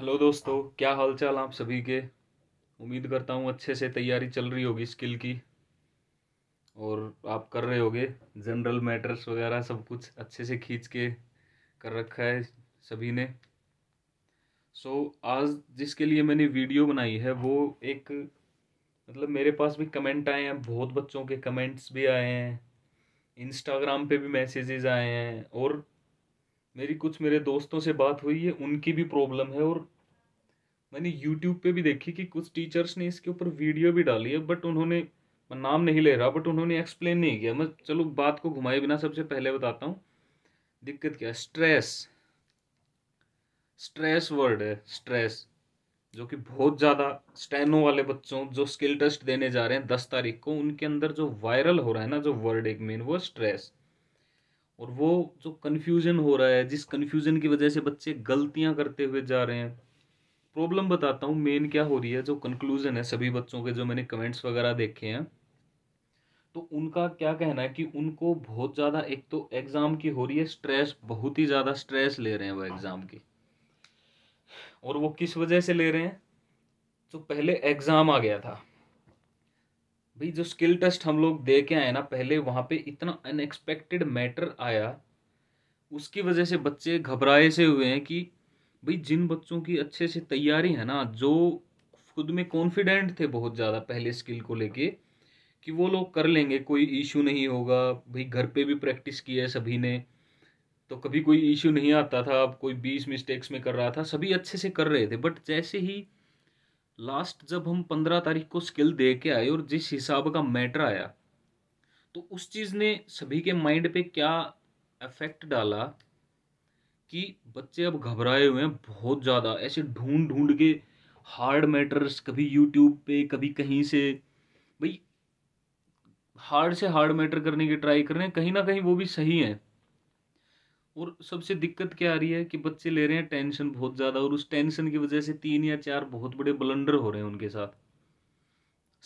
hello दोस्तों क्या हाल चाल आप सभी के उम्मीद करता हूँ अच्छे से तैयारी चल रही होगी स्किल की और आप कर रहे होगे जनरल मैटर्स वगैरह सब कुछ अच्छे से खींच के कर रखा है सभी ने सो so, आज जिसके लिए मैंने वीडियो बनाई है वो एक मतलब मेरे पास भी कमेंट आए हैं बहुत बच्चों के कमेंट्स भी आए हैं इंस्टाग्राम पे भी मैसेजेस आए हैं और मेरी कुछ मेरे दोस्तों से बात हुई है उनकी भी प्रॉब्लम है और मैंने यूट्यूब पे भी देखी कि कुछ टीचर्स ने इसके ऊपर वीडियो भी डाली है बट उन्होंने मैं नाम नहीं ले रहा बट उन्होंने एक्सप्लेन नहीं किया मैं चलो बात को घुमाए बिना सबसे पहले बताता हूँ दिक्कत क्या है स्ट्रेस स्ट्रेस वर्ड है स्ट्रेस जो कि बहुत ज़्यादा स्टैनो वाले बच्चों जो स्किल टेस्ट देने जा रहे हैं दस तारीख को उनके अंदर जो वायरल हो रहा है ना जो वर्ड एक मेन वो स्ट्रेस और वो जो कन्फ्यूज़न हो रहा है जिस कन्फ्यूज़न की वजह से बच्चे गलतियाँ करते हुए जा रहे हैं प्रॉब्लम बताता हूँ मेन क्या हो रही है जो कंक्लूज़न है सभी बच्चों के जो मैंने कमेंट्स वगैरह देखे हैं तो उनका क्या कहना है कि उनको बहुत ज़्यादा एक तो एग्ज़ाम की हो रही है स्ट्रेस बहुत ही ज़्यादा स्ट्रेस ले रहे हैं वो एग्ज़ाम की और वो किस वजह से ले रहे हैं जो पहले एग्ज़ाम आ गया था भाई जो स्किल टेस्ट हम लोग दे के आए ना पहले वहाँ पे इतना अनएक्सपेक्टेड मैटर आया उसकी वजह से बच्चे घबराए से हुए हैं कि भाई जिन बच्चों की अच्छे से तैयारी है ना जो खुद में कॉन्फिडेंट थे बहुत ज़्यादा पहले स्किल को लेके कि वो लोग कर लेंगे कोई इशू नहीं होगा भाई घर पे भी प्रैक्टिस की है सभी ने तो कभी कोई इशू नहीं आता था कोई बीस मिस्टेक्स में कर रहा था सभी अच्छे से कर रहे थे बट जैसे ही लास्ट जब हम पंद्रह तारीख को स्किल दे के आए और जिस हिसाब का मैटर आया तो उस चीज़ ने सभी के माइंड पे क्या इफेक्ट डाला कि बच्चे अब घबराए हुए हैं बहुत ज़्यादा ऐसे ढूंढ ढूंढ के हार्ड मैटर्स कभी यूट्यूब पे कभी कहीं से भाई हार्ड से हार्ड मैटर करने की ट्राई कर रहे हैं कहीं ना कहीं वो भी सही हैं और सबसे दिक्कत क्या आ रही है कि बच्चे ले रहे हैं टेंशन बहुत ज़्यादा और उस टेंशन की वजह से तीन या चार बहुत बड़े ब्लंडर हो रहे हैं उनके साथ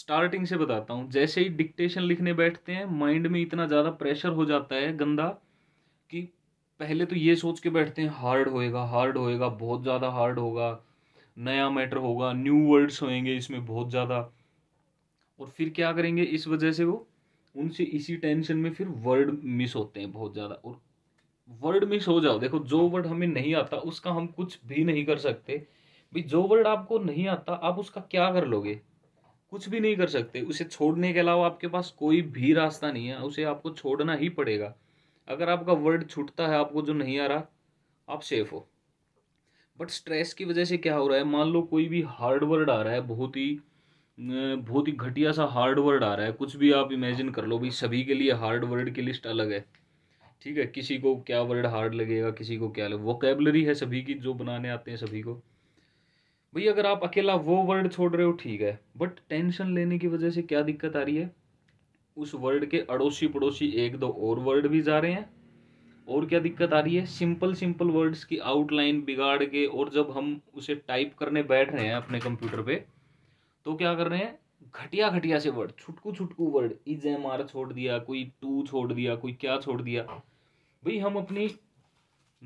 स्टार्टिंग से बताता हूँ जैसे ही डिक्टेशन लिखने बैठते हैं माइंड में इतना ज़्यादा प्रेशर हो जाता है गंदा कि पहले तो ये सोच के बैठते हैं हार्ड होएगा हार्ड होएगा बहुत ज़्यादा हार्ड होगा नया मैटर होगा न्यू वर्ड्स होएंगे इसमें बहुत ज़्यादा और फिर क्या करेंगे इस वजह से वो उनसे इसी टेंशन में फिर वर्ड मिस होते हैं बहुत ज़्यादा और वर्ड मिस हो जाओ देखो जो वर्ड हमें नहीं आता उसका हम कुछ भी नहीं कर सकते भाई जो वर्ड आपको नहीं आता आप उसका क्या कर लोगे कुछ भी नहीं कर सकते उसे छोड़ने के अलावा आपके पास कोई भी रास्ता नहीं है उसे आपको छोड़ना ही पड़ेगा अगर आपका वर्ड छूटता है आपको जो नहीं आ रहा आप सेफ हो बट स्ट्रेस की वजह से क्या हो रहा है मान लो कोई भी हार्ड वर्ड आ रहा है बहुत ही बहुत ही घटिया सा हार्ड वर्ड आ रहा है कुछ भी आप इमेजिन कर लो भाई सभी के लिए हार्ड वर्ड की लिस्ट अलग है ठीक है किसी को क्या वर्ड हार्ड लगेगा किसी को क्या वो वोकेबलरी है सभी की जो बनाने आते हैं सभी को भाई अगर आप अकेला वो वर्ड छोड़ रहे हो ठीक है बट टेंशन लेने की वजह से क्या दिक्कत आ रही है उस वर्ड के अड़ोसी पड़ोसी एक दो और वर्ड भी जा रहे हैं और क्या दिक्कत आ रही है सिंपल सिंपल वर्ड्स की आउटलाइन बिगाड़ के और जब हम उसे टाइप करने बैठ रहे हैं अपने कंप्यूटर पे तो क्या कर रहे हैं घटिया घटिया से वर्ड छुटकू छुटकू वर्ड इज एम आर छोड़ दिया कोई टू छोड़ दिया कोई क्या छोड़ दिया भाई हम अपनी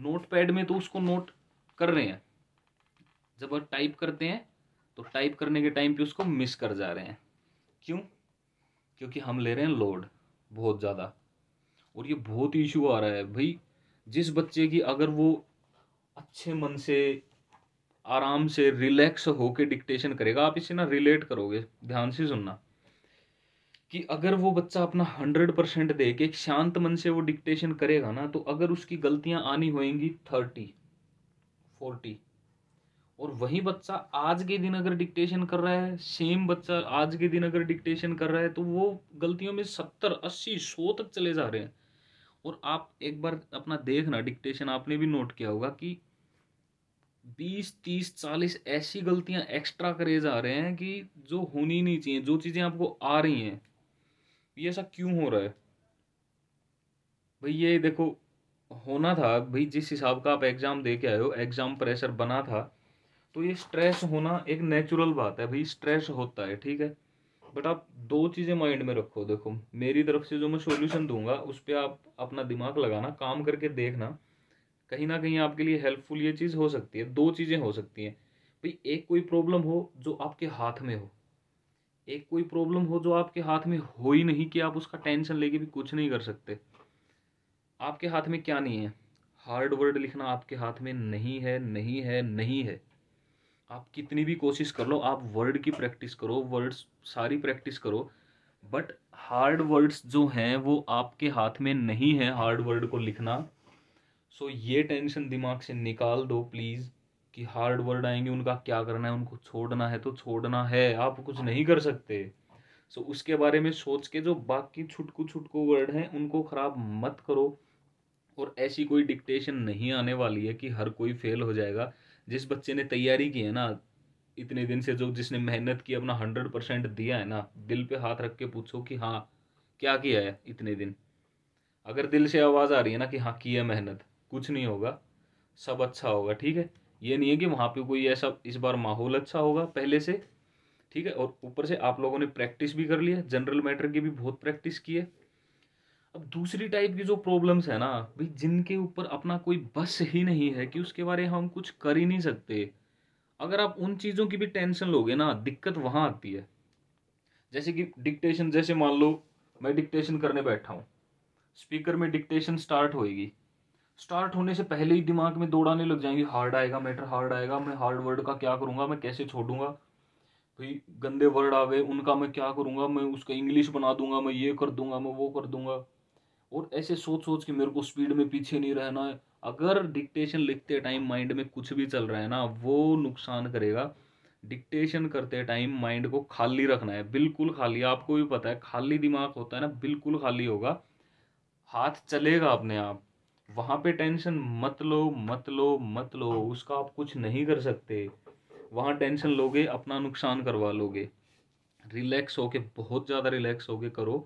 नोट पैड में तो उसको नोट कर रहे हैं जब हम टाइप करते हैं तो टाइप करने के टाइम पे उसको मिस कर जा रहे हैं क्यों क्योंकि हम ले रहे हैं लोड बहुत ज़्यादा और ये बहुत इशू आ रहा है भाई जिस बच्चे की अगर वो अच्छे मन से आराम से रिलैक्स होके डिक्टेशन करेगा आप इसे ना रिलेट करोगे ध्यान से सुनना कि अगर वो बच्चा अपना हंड्रेड परसेंट दे के एक शांत मन से वो डिक्टेशन करेगा ना तो अगर उसकी गलतियां आनी होएंगी थर्टी फोर्टी और वही बच्चा आज के दिन अगर डिक्टेशन कर रहा है सेम बच्चा आज के दिन अगर डिक्टेशन कर रहा है तो वो गलतियों में सत्तर अस्सी सौ तक चले जा रहे हैं और आप एक बार अपना देखना डिक्टेशन आपने भी नोट किया होगा कि बीस तीस चालीस ऐसी गलतियां एक्स्ट्रा करे जा रहे हैं कि जो होनी नहीं चाहिए जो चीज़ें आपको आ रही हैं ये ऐसा क्यों हो रहा है भाई ये देखो होना था भाई जिस हिसाब का आप एग्ज़ाम दे के आए हो एग्ज़ाम प्रेशर बना था तो ये स्ट्रेस होना एक नेचुरल बात है भाई स्ट्रेस होता है ठीक है बट आप दो चीज़ें माइंड में रखो देखो मेरी तरफ से जो मैं सॉल्यूशन दूंगा उस पर आप अपना दिमाग लगाना काम करके देखना कहीं ना कहीं आपके लिए हेल्पफुल ये चीज़ हो सकती है दो चीज़ें हो सकती हैं भाई एक कोई प्रॉब्लम हो जो आपके हाथ में हो एक कोई प्रॉब्लम हो जो आपके हाथ में हो ही नहीं कि आप उसका टेंशन लेके भी कुछ नहीं कर सकते आपके हाथ में क्या नहीं है हार्ड वर्ड लिखना आपके हाथ में नहीं है नहीं है नहीं है आप कितनी भी कोशिश कर लो आप वर्ड की प्रैक्टिस करो वर्ड्स सारी प्रैक्टिस करो बट हार्ड वर्ड्स जो हैं वो आपके हाथ में नहीं है हार्ड वर्ड को लिखना सो so, ये टेंशन दिमाग से निकाल दो प्लीज़ कि हार्ड वर्ड आएंगे उनका क्या करना है उनको छोड़ना है तो छोड़ना है आप कुछ नहीं कर सकते सो उसके बारे में सोच के जो बाकी छुटकू छुटकू वर्ड हैं उनको ख़राब मत करो और ऐसी कोई डिक्टेशन नहीं आने वाली है कि हर कोई फेल हो जाएगा जिस बच्चे ने तैयारी की है ना इतने दिन से जो जिसने मेहनत की अपना हंड्रेड परसेंट दिया है ना दिल पे हाथ रख के पूछो कि हाँ क्या किया है इतने दिन अगर दिल से आवाज़ आ रही है ना कि हाँ किया मेहनत कुछ नहीं होगा सब अच्छा होगा ठीक है ये नहीं है कि वहाँ पे कोई ऐसा इस बार माहौल अच्छा होगा पहले से ठीक है और ऊपर से आप लोगों ने प्रैक्टिस भी कर लिया जनरल मैटर की भी बहुत प्रैक्टिस की है अब दूसरी टाइप की जो प्रॉब्लम्स है ना भाई जिनके ऊपर अपना कोई बस ही नहीं है कि उसके बारे में हम कुछ कर ही नहीं सकते अगर आप उन चीज़ों की भी टेंशन लोगे ना दिक्कत वहाँ आती है जैसे कि डिक्टेशन जैसे मान लो मैं डिक्टेशन करने बैठा हूँ स्पीकर में डिक्टेशन स्टार्ट होएगी स्टार्ट होने से पहले ही दिमाग में दौड़ाने लग जाएंगे हार्ड आएगा मैटर हार्ड आएगा मैं हार्ड वर्ड का क्या करूँगा मैं कैसे छोड़ूंगा भाई गंदे वर्ड आ गए उनका मैं क्या करूँगा मैं उसका इंग्लिश बना दूंगा मैं ये कर दूंगा मैं वो कर दूंगा और ऐसे सोच सोच के मेरे को स्पीड में पीछे नहीं रहना है अगर डिक्टेशन लिखते टाइम माइंड में कुछ भी चल रहा है ना वो नुकसान करेगा डिक्टेशन करते टाइम माइंड को खाली रखना है बिल्कुल खाली आपको भी पता है खाली दिमाग होता है ना बिल्कुल खाली होगा हाथ चलेगा अपने आप वहाँ पे टेंशन मत लो मत लो मत लो उसका आप कुछ नहीं कर सकते वहाँ टेंशन लोगे अपना नुकसान करवा लोगे रिलैक्स होके बहुत ज़्यादा रिलैक्स होके करो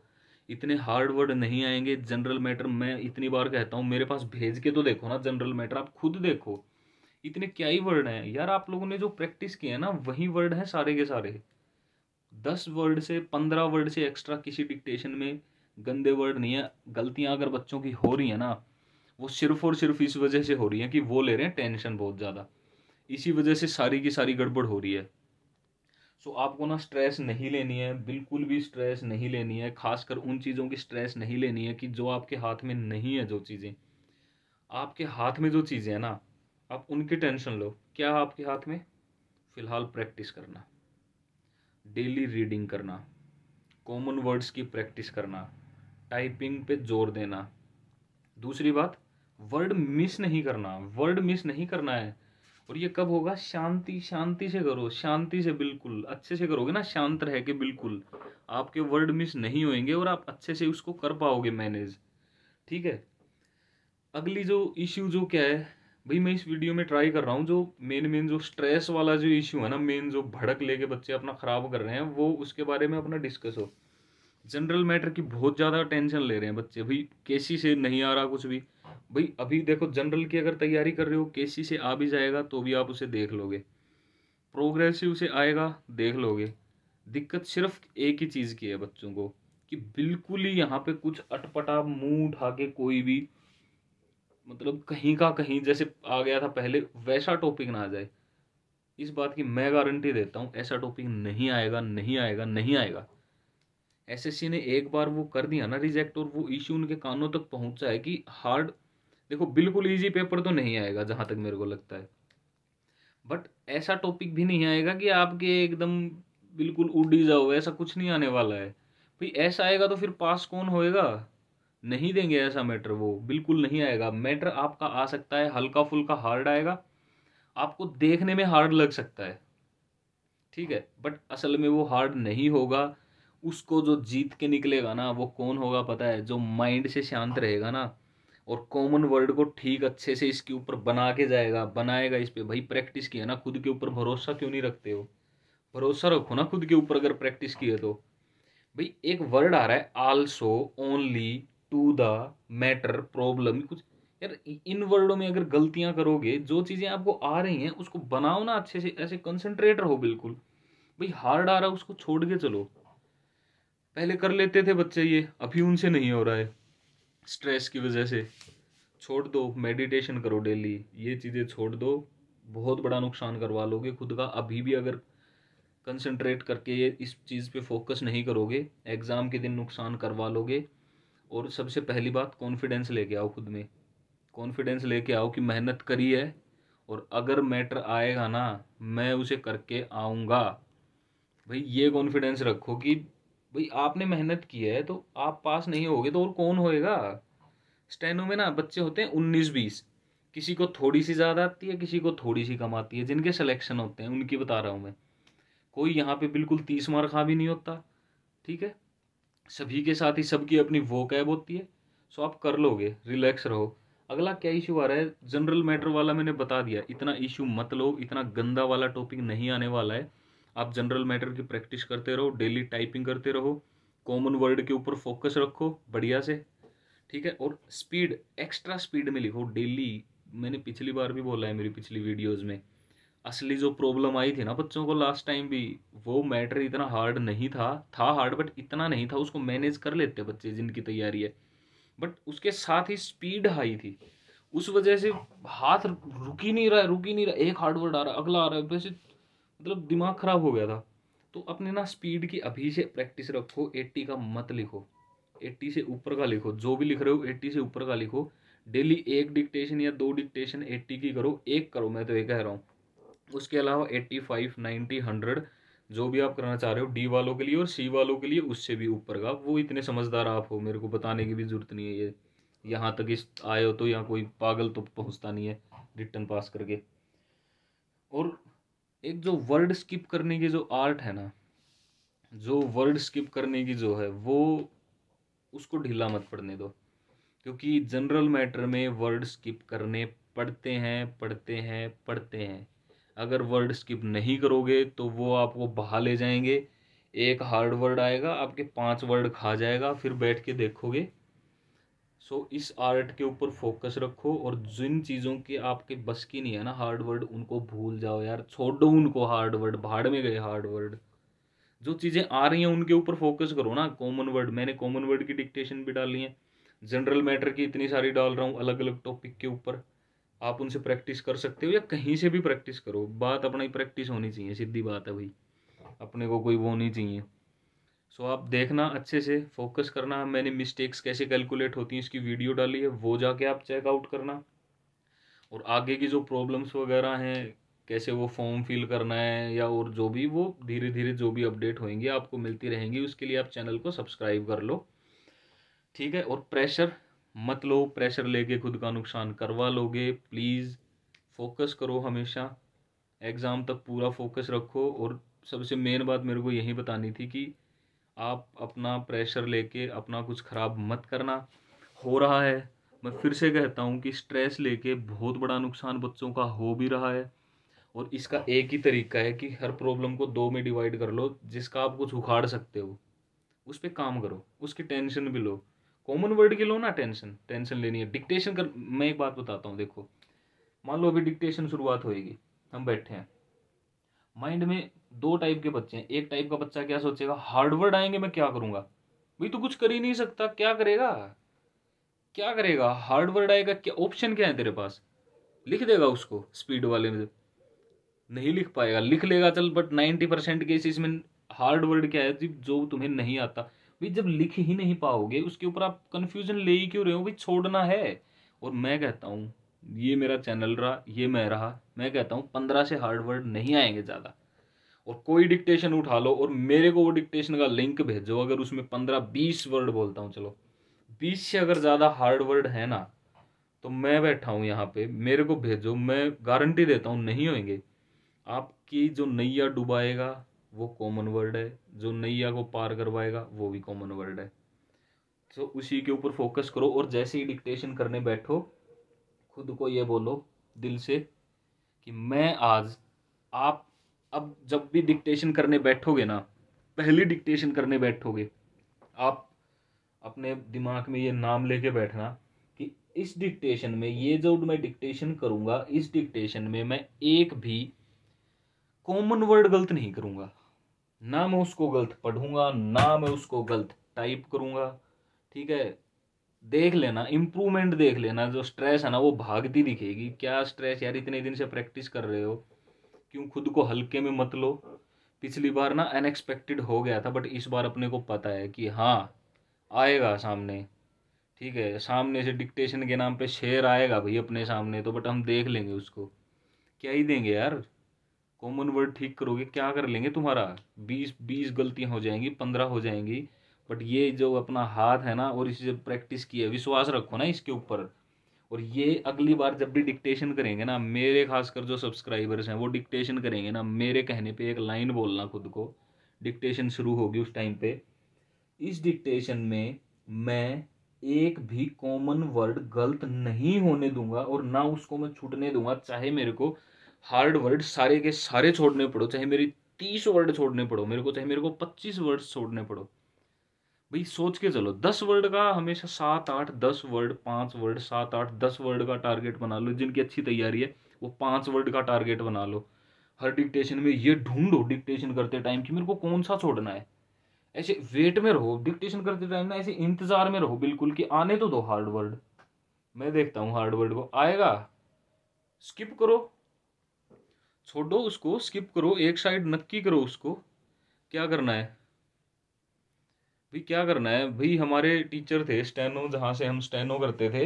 इतने हार्ड वर्ड नहीं आएंगे जनरल मैटर मैं इतनी बार कहता हूँ मेरे पास भेज के तो देखो ना जनरल मैटर आप खुद देखो इतने क्या ही वर्ड हैं यार आप लोगों ने जो प्रैक्टिस किया है ना वही वर्ड हैं सारे के सारे दस वर्ड से पंद्रह वर्ड से एक्स्ट्रा किसी डिक्टेशन में गंदे वर्ड नहीं है गलतियाँ अगर बच्चों की हो रही है ना वो सिर्फ और सिर्फ इस वजह से हो रही है कि वो ले रहे हैं टेंशन बहुत ज़्यादा इसी वजह से सारी की सारी गड़बड़ हो रही है सो so, आपको ना स्ट्रेस नहीं लेनी है बिल्कुल भी स्ट्रेस नहीं लेनी है खासकर उन चीज़ों की स्ट्रेस नहीं लेनी है कि जो आपके हाथ में नहीं है जो चीज़ें आपके हाथ में जो चीज़ें हैं ना आप उनकी टेंशन लो क्या आपके हाथ में फ़िलहाल प्रैक्टिस करना डेली रीडिंग करना कॉमन वर्ड्स की प्रैक्टिस करना टाइपिंग पे जोर देना दूसरी बात वर्ड मिस नहीं करना वर्ड मिस नहीं करना है और ये कब होगा शांति शांति से करो शांति से बिल्कुल अच्छे से करोगे ना शांत रह के बिल्कुल आपके वर्ड मिस नहीं होंगे और आप अच्छे से उसको कर पाओगे मैनेज ठीक है अगली जो इश्यू जो क्या है भाई मैं इस वीडियो में ट्राई कर रहा हूँ जो मेन मेन जो स्ट्रेस वाला जो इश्यू है ना मेन जो भड़क लेके बच्चे अपना ख़राब कर रहे हैं वो उसके बारे में अपना डिस्कस हो जनरल मैटर की बहुत ज़्यादा टेंशन ले रहे हैं बच्चे भाई केसी से नहीं आ रहा कुछ भी भाई अभी देखो जनरल की अगर तैयारी कर रहे हो केसी से आ भी जाएगा तो भी आप उसे देख लोगे प्रोग्रेसिव से आएगा देख लोगे दिक्कत सिर्फ एक ही चीज़ की है बच्चों को कि बिल्कुल ही यहाँ पे कुछ अटपटा मुंह उठा के कोई भी मतलब कहीं का कहीं जैसे आ गया था पहले वैसा टॉपिक ना आ जाए इस बात की मैं गारंटी देता हूँ ऐसा टॉपिक नहीं आएगा नहीं आएगा नहीं आएगा एसएससी ने एक बार वो कर दिया ना रिजेक्ट और वो इश्यू उनके कानों तक पहुंचा है कि हार्ड देखो बिल्कुल इजी पेपर तो नहीं आएगा जहाँ तक मेरे को लगता है बट ऐसा टॉपिक भी नहीं आएगा कि आपके एकदम बिल्कुल उड़ी जाओ ऐसा कुछ नहीं आने वाला है भाई ऐसा आएगा तो फिर पास कौन होएगा नहीं देंगे ऐसा मैटर वो बिल्कुल नहीं आएगा मैटर आपका आ सकता है हल्का फुल्का हार्ड आएगा आपको देखने में हार्ड लग सकता है ठीक है बट असल में वो हार्ड नहीं होगा उसको जो जीत के निकलेगा ना वो कौन होगा पता है जो माइंड से शांत रहेगा ना और कॉमन वर्ड को ठीक अच्छे से इसके ऊपर बना के जाएगा बनाएगा इस पर भाई प्रैक्टिस किया ना खुद के ऊपर भरोसा क्यों नहीं रखते हो भरोसा रखो ना खुद के ऊपर अगर प्रैक्टिस किए तो भाई एक वर्ड आ रहा है also only to the matter problem कुछ यार इन वर्डों में अगर गलतियां करोगे जो चीज़ें आपको आ रही हैं उसको बनाओ ना अच्छे से ऐसे कंसनट्रेट रहो बिल्कुल भाई हार्ड आ रहा है उसको छोड़ के चलो पहले कर लेते थे बच्चे ये अभी उनसे नहीं हो रहा है स्ट्रेस की वजह से छोड़ दो मेडिटेशन करो डेली ये चीज़ें छोड़ दो बहुत बड़ा नुकसान करवा लोगे खुद का अभी भी अगर कंसंट्रेट करके ये इस चीज़ पे फोकस नहीं करोगे एग्ज़ाम के दिन नुकसान करवा लोगे और सबसे पहली बात कॉन्फिडेंस लेके आओ खुद में कॉन्फिडेंस लेके आओ कि मेहनत करी है और अगर मैटर आएगा ना मैं उसे करके आऊँगा भाई ये कॉन्फिडेंस रखो कि भाई आपने मेहनत की है तो आप पास नहीं होगे तो और कौन होएगा स्टेनो में ना बच्चे होते हैं उन्नीस बीस किसी को थोड़ी सी ज़्यादा आती है किसी को थोड़ी सी कम आती है जिनके सिलेक्शन होते हैं उनकी बता रहा हूँ मैं कोई यहाँ पे बिल्कुल तीस मार खा भी नहीं होता ठीक है सभी के साथ ही सबकी अपनी वो कैब होती है सो आप कर लोगे रिलैक्स रहो अगला क्या इशू आ रहा है जनरल मैटर वाला मैंने बता दिया इतना इशू मत लो इतना गंदा वाला टॉपिक नहीं आने वाला है आप जनरल मैटर की प्रैक्टिस करते रहो डेली टाइपिंग करते रहो कॉमन वर्ड के ऊपर फोकस रखो बढ़िया से ठीक है और स्पीड एक्स्ट्रा स्पीड में लिखो डेली मैंने पिछली बार भी बोला है मेरी पिछली वीडियोज़ में असली जो प्रॉब्लम आई थी ना बच्चों को लास्ट टाइम भी वो मैटर इतना हार्ड नहीं था था हार्ड बट इतना नहीं था उसको मैनेज कर लेते बच्चे जिनकी तैयारी है बट उसके साथ ही स्पीड हाई थी उस वजह से हाथ रुक ही नहीं रहा है रुक ही नहीं रहा एक हार्ड वर्ड आ रहा है अगला आ रहा है वैसे मतलब दिमाग ख़राब हो गया था तो अपने ना स्पीड की अभी से प्रैक्टिस रखो 80 का मत लिखो 80 से ऊपर का लिखो जो भी लिख रहे हो 80 से ऊपर का लिखो डेली एक डिक्टेशन या दो डिक्टेशन 80 की करो एक करो मैं तो ये कह रहा हूँ उसके अलावा 85 90 100 जो भी आप करना चाह रहे हो डी वालों के लिए और सी वालों के लिए उससे भी ऊपर का वो इतने समझदार आप हो मेरे को बताने की भी ज़रूरत नहीं है ये यहाँ तक इस आए हो तो यहाँ कोई पागल तो पहुँचता नहीं है रिटर्न पास करके और एक जो वर्ड स्किप करने की जो आर्ट है ना जो वर्ड स्किप करने की जो है वो उसको ढीला मत पड़ने दो क्योंकि जनरल मैटर में वर्ड स्किप करने पढ़ते हैं पढ़ते हैं पढ़ते हैं अगर वर्ड स्किप नहीं करोगे तो वो आपको बहा ले जाएंगे एक हार्ड वर्ड आएगा आपके पांच वर्ड खा जाएगा फिर बैठ के देखोगे सो so, इस आर्ट के ऊपर फोकस रखो और जिन चीज़ों के आपके बस की नहीं है ना हार्ड वर्ड उनको भूल जाओ यार छोड़ो उनको हार्ड वर्ड भाड़ में गए हार्ड वर्ड जो चीज़ें आ रही हैं उनके ऊपर फोकस करो ना कॉमन वर्ड मैंने कॉमन वर्ड की डिक्टेशन भी डाली है जनरल मैटर की इतनी सारी डाल रहा हूँ अलग अलग टॉपिक के ऊपर आप उनसे प्रैक्टिस कर सकते हो या कहीं से भी प्रैक्टिस करो बात अपनी प्रैक्टिस होनी चाहिए सीधी बात है भाई अपने को कोई वो नहीं चाहिए सो आप देखना अच्छे से फोकस करना मैंने मिस्टेक्स कैसे कैलकुलेट होती हैं इसकी वीडियो डाली है वो जाके आप चेकआउट करना और आगे की जो प्रॉब्लम्स वगैरह हैं कैसे वो फॉर्म फिल करना है या और जो भी वो धीरे धीरे जो भी अपडेट होंगे आपको मिलती रहेंगी उसके लिए आप चैनल को सब्सक्राइब कर लो ठीक है और प्रेशर मत लो प्रेशर लेके खुद का नुकसान करवा लोगे प्लीज़ फोकस करो हमेशा एग्ज़ाम तक पूरा फोकस रखो और सबसे मेन बात मेरे को यही बतानी थी कि आप अपना प्रेशर लेके अपना कुछ ख़राब मत करना हो रहा है मैं फिर से कहता हूँ कि स्ट्रेस लेके बहुत बड़ा नुकसान बच्चों का हो भी रहा है और इसका एक ही तरीका है कि हर प्रॉब्लम को दो में डिवाइड कर लो जिसका आप कुछ उखाड़ सकते हो उस पर काम करो उसकी टेंशन भी लो कॉमन वर्ड के लो ना टेंशन टेंशन लेनी है डिक्टेशन कर मैं एक बात बताता हूँ देखो मान लो अभी डिक्टेशन शुरुआत होएगी हम बैठे हैं माइंड में दो टाइप के बच्चे हैं एक टाइप का बच्चा क्या सोचेगा हार्डवर्ड आएंगे मैं क्या करूंगा भाई तो कुछ कर ही नहीं सकता क्या करेगा क्या करेगा हार्डवर्ड आएगा क्या ऑप्शन क्या है तेरे पास लिख देगा उसको स्पीड वाले में नहीं लिख पाएगा लिख लेगा चल बट नाइन्टी परसेंट केसेस में हार्ड वर्ड क्या है जो तुम्हें नहीं आता भाई जब लिख ही नहीं पाओगे उसके ऊपर आप कन्फ्यूजन ले ही क्यों रहे हो भाई छोड़ना है और मैं कहता हूँ ये मेरा चैनल रहा ये मैं रहा मैं कहता हूँ पंद्रह से हार्ड वर्ड नहीं आएंगे ज़्यादा और कोई डिक्टेशन उठा लो और मेरे को वो डिक्टेशन का लिंक भेजो अगर उसमें पंद्रह बीस वर्ड बोलता हूँ चलो बीस से अगर ज़्यादा हार्ड वर्ड है ना तो मैं बैठा हूँ यहाँ पे मेरे को भेजो मैं गारंटी देता हूँ नहीं होंगे आपकी जो नैया डुबाएगा वो कॉमन वर्ड है जो नैया को पार करवाएगा वो भी कॉमन वर्ड है तो उसी के ऊपर फोकस करो और जैसे ही डिक्टेशन करने बैठो खुद को ये बोलो दिल से कि मैं आज आप अब जब भी डिक्टेशन करने बैठोगे ना पहली डिक्टेशन करने बैठोगे आप अपने दिमाग में ये नाम लेके बैठना कि इस डिक्टेशन में ये जो मैं डिक्टेशन करूँगा इस डिक्टेशन में मैं एक भी कॉमन वर्ड गलत नहीं करूँगा ना मैं उसको गलत पढ़ूंगा ना मैं उसको गलत टाइप करूँगा ठीक है देख लेना इम्प्रूवमेंट देख लेना जो स्ट्रेस है ना वो भागती दिखेगी क्या स्ट्रेस यार इतने दिन से प्रैक्टिस कर रहे हो क्यों खुद को हल्के में मत लो पिछली बार ना अनएक्सपेक्टेड हो गया था बट इस बार अपने को पता है कि हाँ आएगा सामने ठीक है सामने से डिक्टेशन के नाम पे शेर आएगा भाई अपने सामने तो बट हम देख लेंगे उसको क्या ही देंगे यार कॉमन वर्ड ठीक करोगे क्या कर लेंगे तुम्हारा बीस बीस गलतियाँ हो जाएंगी पंद्रह हो जाएंगी बट ये जो अपना हाथ है ना और इसे जब प्रैक्टिस की है विश्वास रखो ना इसके ऊपर और ये अगली बार जब भी डिक्टेशन करेंगे ना मेरे खासकर जो सब्सक्राइबर्स हैं वो डिक्टेशन करेंगे ना मेरे कहने पे एक लाइन बोलना खुद को डिक्टेशन शुरू होगी उस टाइम पे इस डिक्टेशन में मैं एक भी कॉमन वर्ड गलत नहीं होने दूंगा और ना उसको मैं छूटने दूंगा चाहे मेरे को हार्ड वर्ड सारे के सारे छोड़ने पड़ो चाहे मेरी तीस वर्ड छोड़ने पड़ो मेरे को चाहे मेरे को पच्चीस वर्ड छोड़ने पड़ो भाई सोच के चलो दस वर्ड का हमेशा सात आठ दस वर्ड पाँच वर्ड सात आठ दस वर्ड का टारगेट बना लो जिनकी अच्छी तैयारी है वो पाँच वर्ड का टारगेट बना लो हर डिक्टेशन में ये ढूंढो डिक्टेशन करते टाइम कि मेरे को कौन सा छोड़ना है ऐसे वेट में रहो डिक्टेशन करते टाइम ना ऐसे इंतजार में रहो बिल्कुल कि आने तो दो हार्ड वर्ड मैं देखता हूँ हार्ड वर्ड को आएगा स्किप करो छोड़ो उसको स्किप करो एक साइड नक्की करो उसको क्या करना है भाई क्या करना है भाई हमारे टीचर थे स्टेनो जहाँ से हम स्टेनो करते थे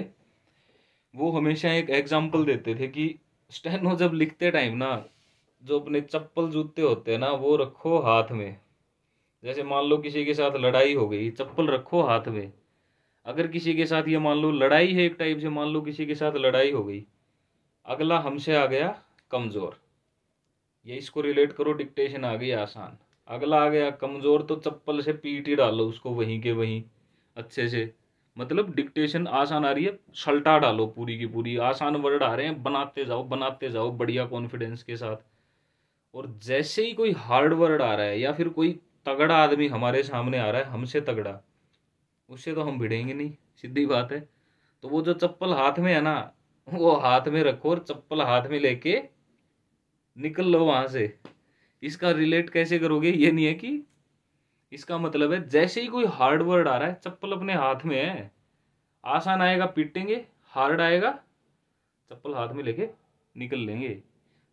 वो हमेशा एक एग्जाम्पल देते थे कि स्टेनो जब लिखते टाइम ना जो अपने चप्पल जूते होते हैं ना वो रखो हाथ में जैसे मान लो किसी के साथ लड़ाई हो गई चप्पल रखो हाथ में अगर किसी के साथ ये मान लो लड़ाई है एक टाइप से मान लो किसी के साथ लड़ाई हो गई अगला हमसे आ गया कमज़ोर ये इसको रिलेट करो डिक्टेशन आ गई आसान अगला आ गया कमज़ोर तो चप्पल से पीट ही डालो उसको वहीं के वहीं अच्छे से मतलब डिक्टेशन आसान आ रही है सल्टा डालो पूरी की पूरी आसान वर्ड आ रहे हैं बनाते जाओ बनाते जाओ बढ़िया कॉन्फिडेंस के साथ और जैसे ही कोई हार्ड वर्ड आ रहा है या फिर कोई तगड़ा आदमी हमारे सामने आ रहा है हमसे तगड़ा उससे तो हम भिड़ेंगे नहीं सीधी बात है तो वो जो चप्पल हाथ में है ना वो हाथ में रखो और चप्पल हाथ में लेके निकल लो वहाँ से इसका रिलेट कैसे करोगे ये नहीं है कि इसका मतलब है जैसे ही कोई हार्ड वर्ड आ रहा है चप्पल अपने हाथ में है आसान आएगा पीटेंगे हार्ड आएगा चप्पल हाथ में लेके निकल लेंगे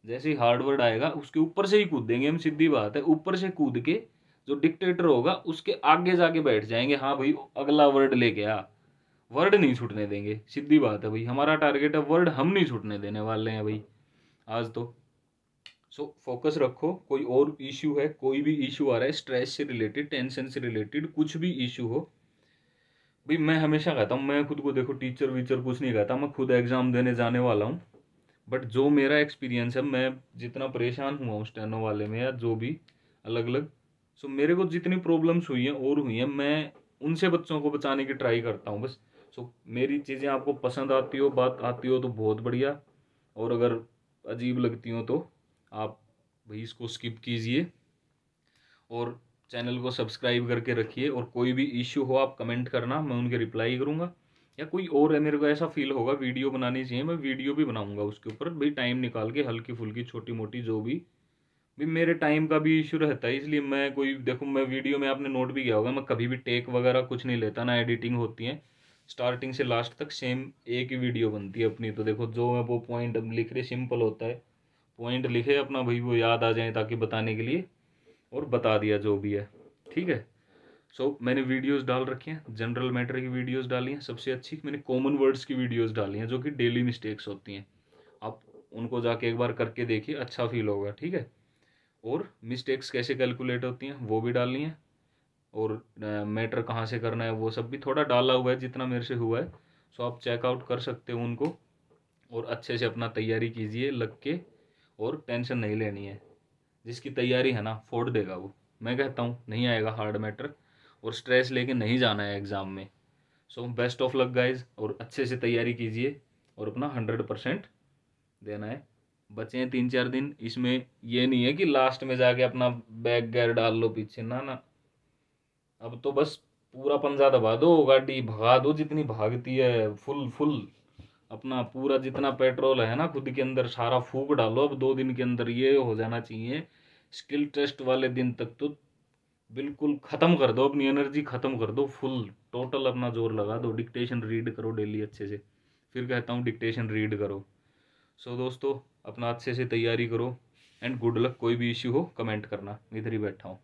जैसे ही हार्ड वर्ड आएगा उसके ऊपर से ही कूद देंगे हम सीधी बात है ऊपर से कूद के जो डिक्टेटर होगा उसके आगे जाके बैठ जाएंगे हाँ भाई अगला वर्ड लेके आ वर्ड नहीं छूटने देंगे सीधी बात है भाई हमारा टारगेट है वर्ड हम नहीं छूटने देने वाले हैं भाई आज तो सो फोकस रखो कोई और इश्यू है कोई भी इश्यू आ रहा है स्ट्रेस से रिलेटेड टेंशन से रिलेटेड कुछ भी इश्यू हो भाई मैं हमेशा कहता हूँ मैं खुद को देखो टीचर वीचर कुछ नहीं कहता मैं खुद एग्ज़ाम देने जाने वाला हूँ बट जो मेरा एक्सपीरियंस है मैं जितना परेशान हुआ हूँ स्टेनो वाले में या जो भी अलग अलग सो so, मेरे को जितनी प्रॉब्लम्स हुई हैं और हुई हैं मैं उनसे बच्चों को बचाने की ट्राई करता हूँ बस सो so, मेरी चीज़ें आपको पसंद आती हो बात आती हो तो बहुत बढ़िया और अगर अजीब लगती हो तो आप भाई इसको स्किप कीजिए और चैनल को सब्सक्राइब करके रखिए और कोई भी इश्यू हो आप कमेंट करना मैं उनके रिप्लाई करूँगा या कोई और है मेरे को ऐसा फील होगा वीडियो बनानी चाहिए मैं वीडियो भी बनाऊँगा उसके ऊपर भाई टाइम निकाल के हल्की फुल्की छोटी मोटी जो भी भी मेरे टाइम का भी इशू रहता है इसलिए मैं कोई देखो मैं वीडियो में आपने नोट भी किया होगा मैं कभी भी टेक वगैरह कुछ नहीं लेता ना एडिटिंग होती है स्टार्टिंग से लास्ट तक सेम एक ही वीडियो बनती है अपनी तो देखो जो है वो पॉइंट लिख रही सिंपल होता है पॉइंट लिखे अपना भाई वो याद आ जाए ताकि बताने के लिए और बता दिया जो भी है ठीक है सो so, मैंने वीडियोस डाल रखी हैं जनरल मैटर की वीडियोस डाली हैं सबसे अच्छी मैंने कॉमन वर्ड्स की वीडियोस डाली हैं जो कि डेली मिस्टेक्स होती हैं आप उनको जाके एक बार करके देखिए अच्छा फील होगा ठीक है और मिस्टेक्स कैसे कैलकुलेट होती हैं वो भी डालनी है और मैटर कहाँ से करना है वो सब भी थोड़ा डाला हुआ है जितना मेरे से हुआ है सो आप चेकआउट कर सकते हो उनको और अच्छे से अपना तैयारी कीजिए लग के और टेंशन नहीं लेनी है जिसकी तैयारी है ना फोड़ देगा वो मैं कहता हूँ नहीं आएगा हार्ड मैटर और स्ट्रेस लेके नहीं जाना है एग्ज़ाम में so best of luck guys और अच्छे से तैयारी कीजिए और अपना हंड्रेड परसेंट देना है बचे हैं तीन चार दिन इसमें ये नहीं है कि लास्ट में जाके अपना बैग गैर डाल लो पीछे ना ना अब तो बस पूरा पंजा दबा दो गाड़ी भगा दो जितनी भागती है फुल फुल अपना पूरा जितना पेट्रोल है ना खुद के अंदर सारा फूक डालो अब दो दिन के अंदर ये हो जाना चाहिए स्किल टेस्ट वाले दिन तक तो बिल्कुल ख़त्म कर दो अपनी एनर्जी ख़त्म कर दो फुल टोटल अपना जोर लगा दो डिक्टेशन रीड करो डेली अच्छे से फिर कहता हूँ डिक्टेशन रीड करो सो so, दोस्तों अपना अच्छे से तैयारी करो एंड गुड लक कोई भी इश्यू हो कमेंट करना इधर ही बैठा हूँ